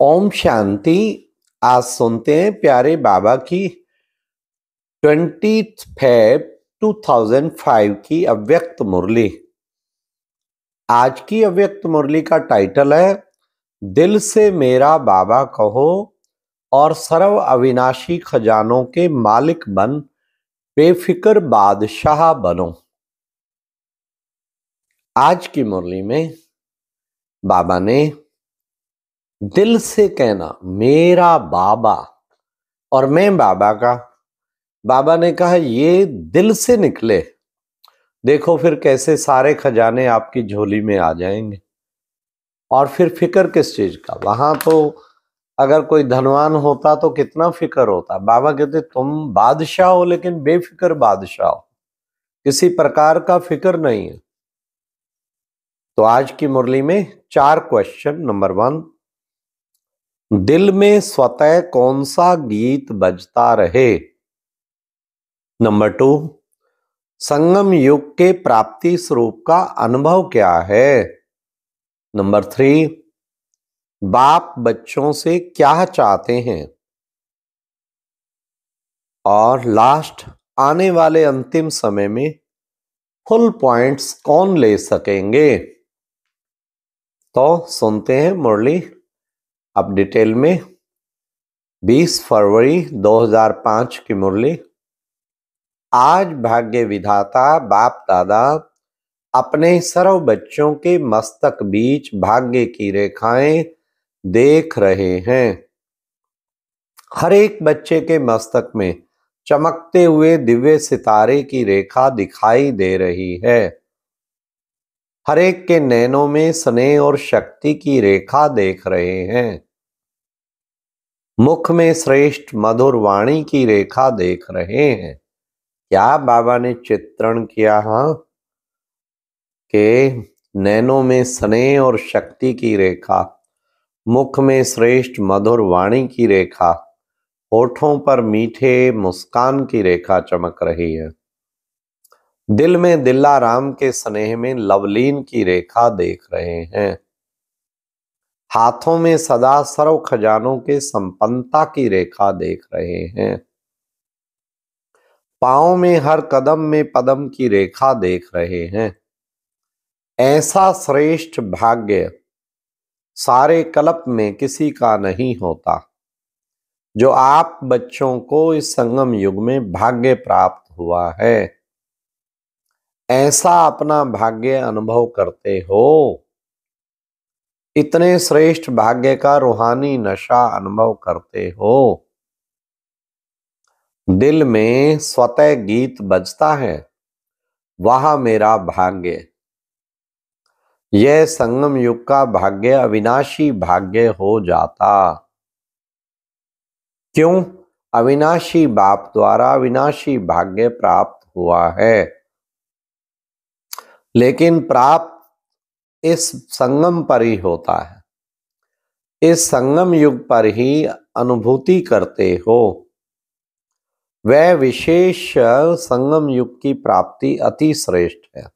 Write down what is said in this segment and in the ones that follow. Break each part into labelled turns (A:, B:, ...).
A: ओम शांति आज सुनते हैं प्यारे बाबा की ट्वेंटी फेब 2005 की अव्यक्त मुरली आज की अव्यक्त मुरली का टाइटल है दिल से मेरा बाबा कहो और सर्व अविनाशी खजानों के मालिक बन बेफिक्र बादशाह बनो आज की मुरली में बाबा ने दिल से कहना मेरा बाबा और मैं बाबा का बाबा ने कहा ये दिल से निकले देखो फिर कैसे सारे खजाने आपकी झोली में आ जाएंगे और फिर फिक्र किस चीज का वहां तो अगर कोई धनवान होता तो कितना फिक्र होता बाबा कहते तुम बादशाह हो लेकिन बेफिक्र बादशाह हो किसी प्रकार का फिक्र नहीं है तो आज की मुरली में चार क्वेश्चन नंबर वन दिल में स्वतः कौन सा गीत बजता रहे नंबर टू संगम युग के प्राप्ति स्वरूप का अनुभव क्या है नंबर थ्री बाप बच्चों से क्या चाहते हैं और लास्ट आने वाले अंतिम समय में फुल पॉइंट्स कौन ले सकेंगे तो सुनते हैं मुरली अब डिटेल में 20 फरवरी 2005 की मुरली आज भाग्य विधाता बाप दादा अपने सर्व बच्चों के मस्तक बीच भाग्य की रेखाएं देख रहे हैं हर एक बच्चे के मस्तक में चमकते हुए दिव्य सितारे की रेखा दिखाई दे रही है हर एक के नैनों में स्नेह और शक्ति की रेखा देख रहे हैं मुख में श्रेष्ठ मधुर वाणी की रेखा देख रहे हैं क्या बाबा ने चित्रण किया हा के नैनों में स्नेह और शक्ति की रेखा मुख में श्रेष्ठ मधुर वाणी की रेखा होठों पर मीठे मुस्कान की रेखा चमक रही है दिल में दिल्ला राम के स्नेह में लवलीन की रेखा देख रहे हैं हाथों में सदा सर्व खजानों के संपन्नता की रेखा देख रहे हैं पांव में हर कदम में पदम की रेखा देख रहे हैं ऐसा श्रेष्ठ भाग्य सारे कल्प में किसी का नहीं होता जो आप बच्चों को इस संगम युग में भाग्य प्राप्त हुआ है ऐसा अपना भाग्य अनुभव करते हो इतने श्रेष्ठ भाग्य का रूहानी नशा अनुभव करते हो दिल में स्वतः गीत बजता है वह मेरा भाग्य यह संगम युग का भाग्य अविनाशी भाग्य हो जाता क्यों अविनाशी बाप द्वारा अविनाशी भाग्य प्राप्त हुआ है लेकिन प्राप्त इस संगम पर ही होता है इस संगम युग पर ही अनुभूति करते हो वह विशेष संगम युग की प्राप्ति अति श्रेष्ठ है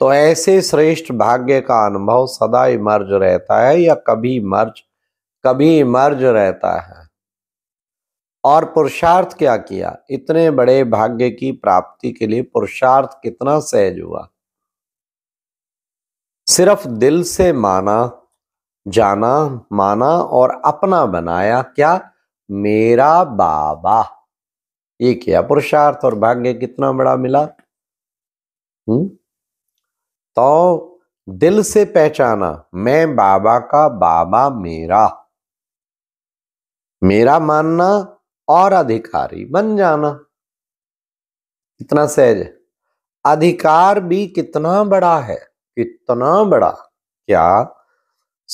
A: तो ऐसे श्रेष्ठ भाग्य का अनुभव सदा इमर्ज रहता है या कभी मर्ज कभी इमर्ज रहता है और पुरुषार्थ क्या किया इतने बड़े भाग्य की प्राप्ति के लिए पुरुषार्थ कितना सहज हुआ सिर्फ दिल से माना जाना माना और अपना बनाया क्या मेरा बाबा ये क्या पुरुषार्थ और भाग्य कितना बड़ा मिला हुँ? तो दिल से पहचाना मैं बाबा का बाबा मेरा मेरा मानना और अधिकारी बन जाना कितना सहज है अधिकार भी कितना बड़ा है कितना बड़ा क्या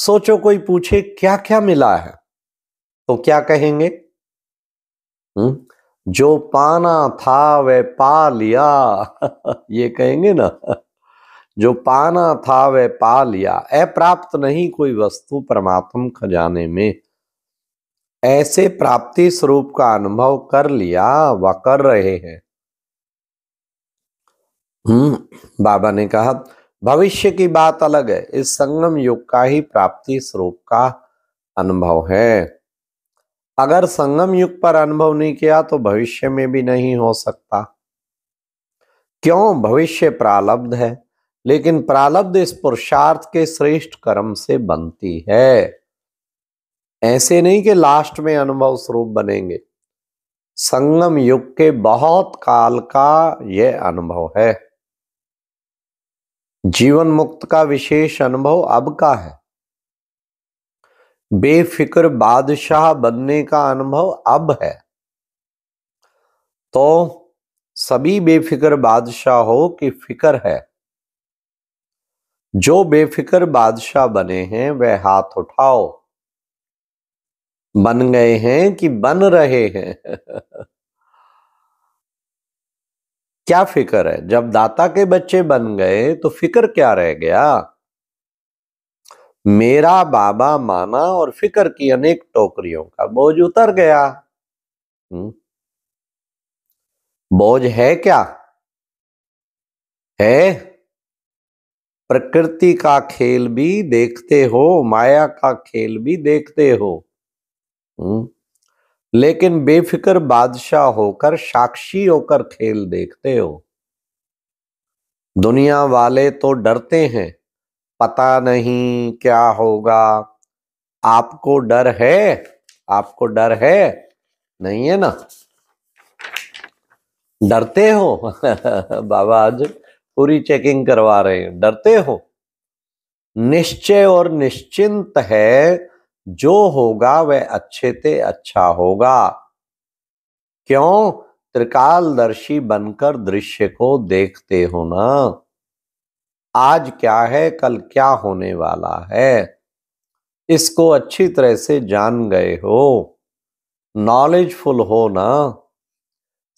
A: सोचो कोई पूछे क्या क्या मिला है तो क्या कहेंगे हुँ? हम्म, जो पाना था वह पा लिया ये कहेंगे ना जो पाना था वह पा लिया अप्राप्त नहीं कोई वस्तु परमात्म खजाने में ऐसे प्राप्ति स्वरूप का अनुभव कर लिया व कर रहे हैं हम्म बाबा ने कहा भविष्य की बात अलग है इस संगम युग का ही प्राप्ति स्वरूप का अनुभव है अगर संगम युग पर अनुभव नहीं किया तो भविष्य में भी नहीं हो सकता क्यों भविष्य प्रालब्ध है लेकिन प्रालब्ध इस पुरुषार्थ के श्रेष्ठ कर्म से बनती है ऐसे नहीं कि लास्ट में अनुभव स्वरूप बनेंगे संगम युग के बहुत काल का यह अनुभव है जीवन मुक्त का विशेष अनुभव अब का है बेफिक्र बादशाह बनने का अनुभव अब है तो सभी बेफिक्र बादशाह हो कि फिक्र है जो बेफिक्र बादशाह बने हैं वह हाथ उठाओ बन गए हैं कि बन रहे हैं क्या फिक्र है जब दाता के बच्चे बन गए तो फिक्र क्या रह गया मेरा बाबा माना और फिक्र की अनेक टोकरियों का बोझ उतर गया हम्म। बोझ है क्या है प्रकृति का खेल भी देखते हो माया का खेल भी देखते हो हम्म। लेकिन बेफिक्र बादशाह होकर साक्षी होकर खेल देखते हो दुनिया वाले तो डरते हैं पता नहीं क्या होगा आपको डर है आपको डर है नहीं है ना डरते हो बाबा आज पूरी चेकिंग करवा रहे हैं डरते हो निश्चय और निश्चिंत है जो होगा वह अच्छे से अच्छा होगा क्यों त्रिकालदर्शी बनकर दृश्य को देखते हो ना आज क्या है कल क्या होने वाला है इसको अच्छी तरह से जान गए हो नॉलेजफुल हो ना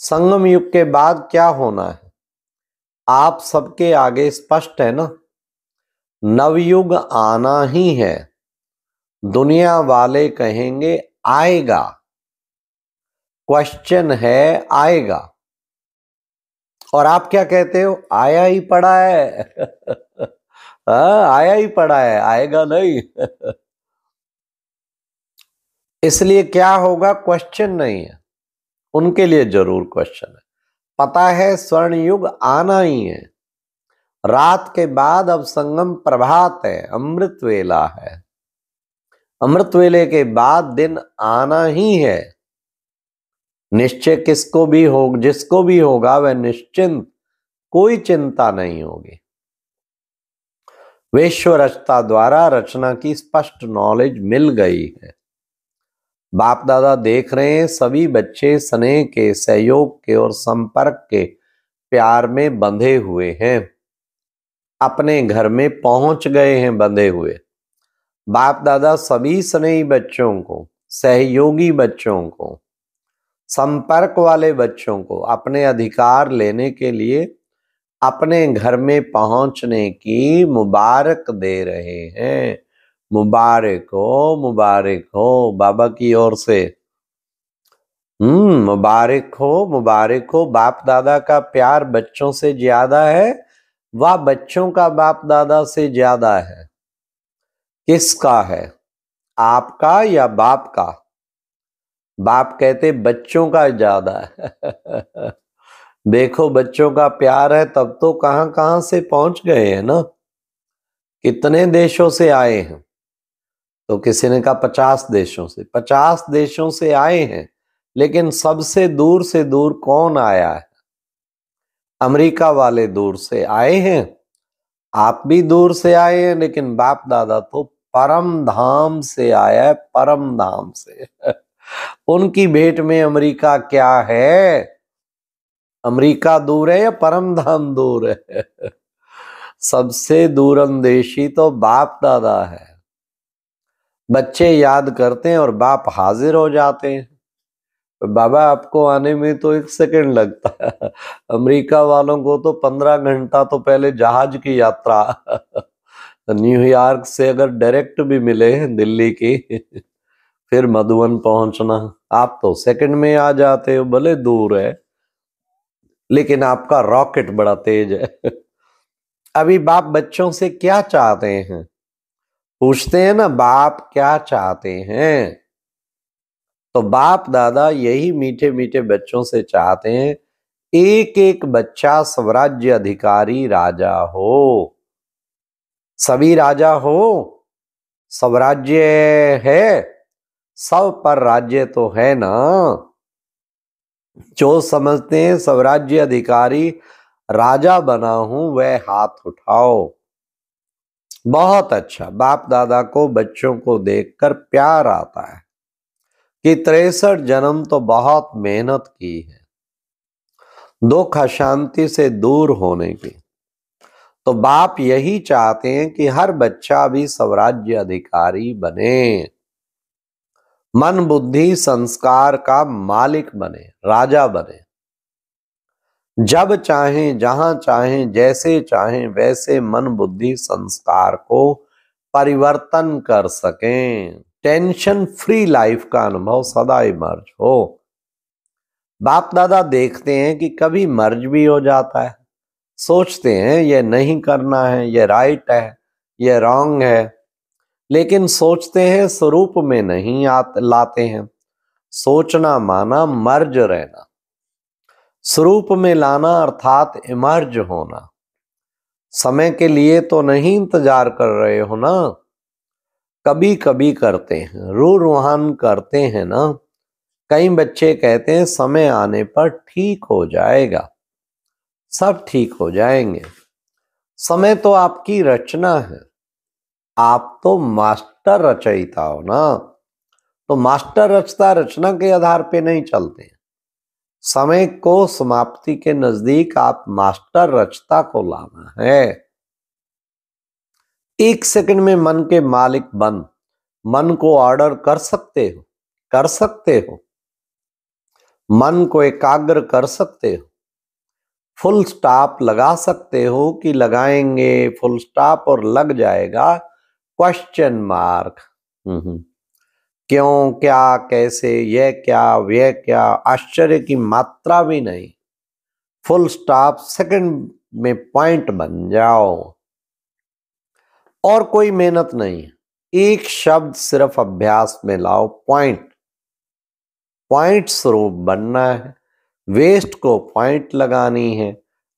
A: संगम युग के बाद क्या होना है आप सबके आगे स्पष्ट है ना नवयुग आना ही है दुनिया वाले कहेंगे आएगा क्वेश्चन है आएगा और आप क्या कहते हो आया ही पड़ा है आ, हाँ, आया ही पड़ा है आएगा नहीं इसलिए क्या होगा क्वेश्चन नहीं है उनके लिए जरूर क्वेश्चन है पता है स्वर्ण युग आना ही है रात के बाद अब संगम प्रभात है अमृत वेला है अमृत वेले के बाद दिन आना ही है निश्चय किसको भी हो जिसको भी होगा वह निश्चिंत कोई चिंता नहीं होगी विश्व रचता द्वारा रचना की स्पष्ट नॉलेज मिल गई है बाप दादा देख रहे हैं सभी बच्चे स्नेह के सहयोग के और संपर्क के प्यार में बंधे हुए हैं अपने घर में पहुंच गए हैं बंधे हुए बाप दादा सभी स्नेही बच्चों को सहयोगी बच्चों को संपर्क वाले बच्चों को अपने अधिकार लेने के लिए अपने घर में पहुंचने की मुबारक दे रहे हैं मुबारक हो मुबारक हो बाबा की ओर से हम्म मुबारक हो मुबारक हो बाप दादा का प्यार बच्चों से ज्यादा है वह बच्चों का बाप दादा से ज्यादा है किसका है आपका या बाप का बाप कहते बच्चों का ज्यादा है देखो बच्चों का प्यार है तब तो कहां कहां से पहुंच गए हैं ना कितने देशों से आए हैं तो किसी ने कहा पचास देशों से पचास देशों से आए हैं लेकिन सबसे दूर से दूर कौन आया है अमेरिका वाले दूर से आए हैं आप भी दूर से आए हैं लेकिन बाप दादा तो परम धाम से आया है परम धाम से उनकी भेंट में अमेरिका क्या है अमेरिका दूर है या परम धाम दूर है सबसे दूर अंदेशी तो बाप दादा है बच्चे याद करते हैं और बाप हाजिर हो जाते हैं बाबा आपको आने में तो एक सेकंड लगता है अमेरिका वालों को तो पंद्रह घंटा तो पहले जहाज की यात्रा तो न्यूयॉर्क से अगर डायरेक्ट भी मिले दिल्ली की फिर मधुबन पहुंचना आप तो सेकंड में आ जाते हो भले दूर है लेकिन आपका रॉकेट बड़ा तेज है अभी बाप बच्चों से क्या चाहते हैं पूछते हैं ना बाप क्या चाहते हैं तो बाप दादा यही मीठे मीठे बच्चों से चाहते हैं एक एक बच्चा स्वराज्य अधिकारी राजा हो सभी राजा हो सब राज्य है सब पर राज्य तो है ना जो समझते हैं सब राज्य अधिकारी राजा बना हूं वह हाथ उठाओ बहुत अच्छा बाप दादा को बच्चों को देखकर प्यार आता है कि तिरसठ जन्म तो बहुत मेहनत की है दुख अशांति से दूर होने की तो बाप यही चाहते हैं कि हर बच्चा भी स्वराज्य अधिकारी बने मन बुद्धि संस्कार का मालिक बने राजा बने जब चाहे जहां चाहे जैसे चाहे वैसे मन बुद्धि संस्कार को परिवर्तन कर सकें टेंशन फ्री लाइफ का अनुभव सदा इमर्ज हो बाप दादा देखते हैं कि कभी मर्ज भी हो जाता है सोचते हैं ये नहीं करना है ये राइट है ये रॉन्ग है लेकिन सोचते हैं स्वरूप में नहीं आते लाते हैं सोचना माना मर्ज रहना स्वरूप में लाना अर्थात इमर्ज होना समय के लिए तो नहीं इंतजार कर रहे हो ना कभी कभी करते हैं रू रूहान करते हैं ना कई बच्चे कहते हैं समय आने पर ठीक हो जाएगा सब ठीक हो जाएंगे समय तो आपकी रचना है आप तो मास्टर रचयिता हो ना तो मास्टर रचता रचना के आधार पे नहीं चलते समय को समाप्ति के नजदीक आप मास्टर रचता को लाना है एक सेकंड में मन के मालिक बन मन को ऑर्डर कर सकते हो कर सकते हो मन को एकाग्र कर सकते हो फुल स्टॉप लगा सकते हो कि लगाएंगे फुल स्टॉप और लग जाएगा क्वेश्चन मार्क क्यों क्या कैसे यह क्या व्यय क्या आश्चर्य की मात्रा भी नहीं फुल स्टॉप सेकंड में पॉइंट बन जाओ और कोई मेहनत नहीं एक शब्द सिर्फ अभ्यास में लाओ पॉइंट पॉइंट स्वरूप बनना है वेस्ट को पॉइंट लगानी है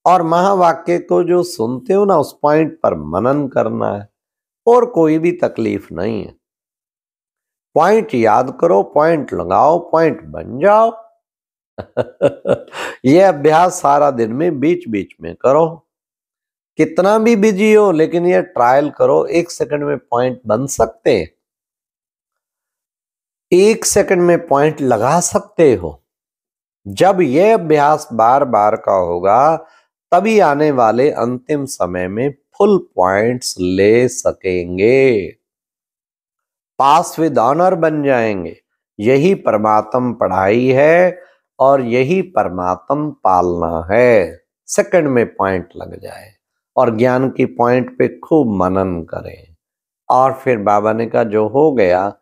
A: और महावाक्य को जो सुनते हो ना उस पॉइंट पर मनन करना है और कोई भी तकलीफ नहीं है पॉइंट याद करो पॉइंट लगाओ पॉइंट बन जाओ यह अभ्यास सारा दिन में बीच बीच में करो कितना भी बिजी हो लेकिन यह ट्रायल करो एक सेकंड में पॉइंट बन सकते हैं एक सेकंड में पॉइंट लगा सकते हो जब यह अभ्यास बार बार का होगा तभी आने वाले अंतिम समय में फुल पॉइंट्स ले सकेंगे पास विद ऑनर बन जाएंगे यही परमात्म पढ़ाई है और यही परमात्म पालना है सेकंड में पॉइंट लग जाए और ज्ञान की पॉइंट पे खूब मनन करें और फिर बाबा ने कहा जो हो गया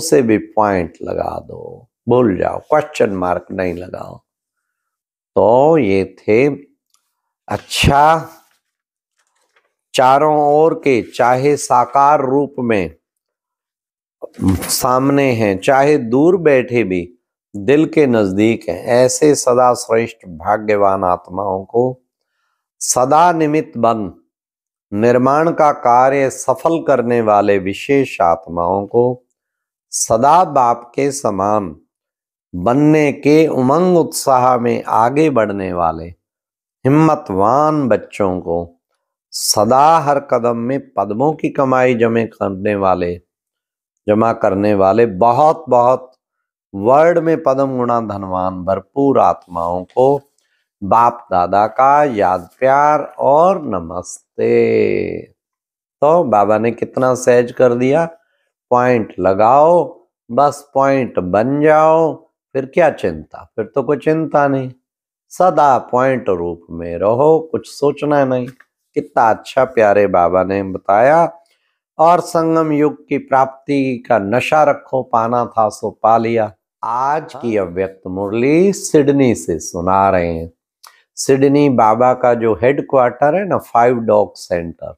A: उसे भी पॉइंट लगा दो बोल जाओ क्वेश्चन मार्क नहीं लगाओ तो ये थे अच्छा चारों ओर के चाहे साकार रूप में सामने हैं चाहे दूर बैठे भी दिल के नजदीक हैं ऐसे सदा श्रेष्ठ भाग्यवान आत्माओं को सदा निमित्त बन निर्माण का कार्य सफल करने वाले विशेष आत्माओं को सदा बाप के समान बनने के उमंग उत्साह में आगे बढ़ने वाले हिम्मतवान बच्चों को सदा हर कदम में पदमों की कमाई जमे करने वाले जमा करने वाले बहुत बहुत वर्ड में पदम गुणा धनवान भरपूर आत्माओं को बाप दादा का याद प्यार और नमस्ते तो बाबा ने कितना सहज कर दिया पॉइंट लगाओ बस पॉइंट बन जाओ फिर क्या चिंता फिर तो कोई चिंता नहीं सदा पॉइंट रूप में रहो कुछ सोचना नहीं कितना अच्छा प्यारे बाबा ने बताया और संगम युग की प्राप्ति का नशा रखो पाना था सो पा लिया आज की हाँ। अव्यक्त मुरली सिडनी से सुना रहे हैं सिडनी बाबा का जो हेडक्वार्टर है ना फाइव डॉग सेंटर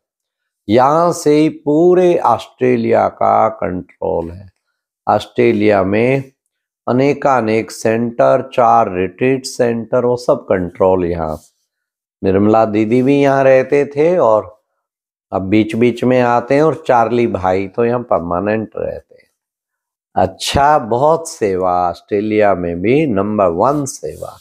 A: यहाँ से पूरे ऑस्ट्रेलिया का कंट्रोल है ऑस्ट्रेलिया में अनेकानेक सेंटर चार रिट्रीट सेंटर वो सब कंट्रोल यहाँ निर्मला दीदी भी यहाँ रहते थे और अब बीच बीच में आते हैं और चार्ली भाई तो यहाँ परमानेंट रहते हैं अच्छा बहुत सेवा ऑस्ट्रेलिया में भी नंबर वन सेवा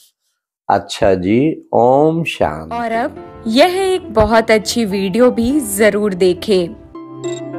A: अच्छा जी ओम शांति और अब यह एक बहुत अच्छी वीडियो भी जरूर देखें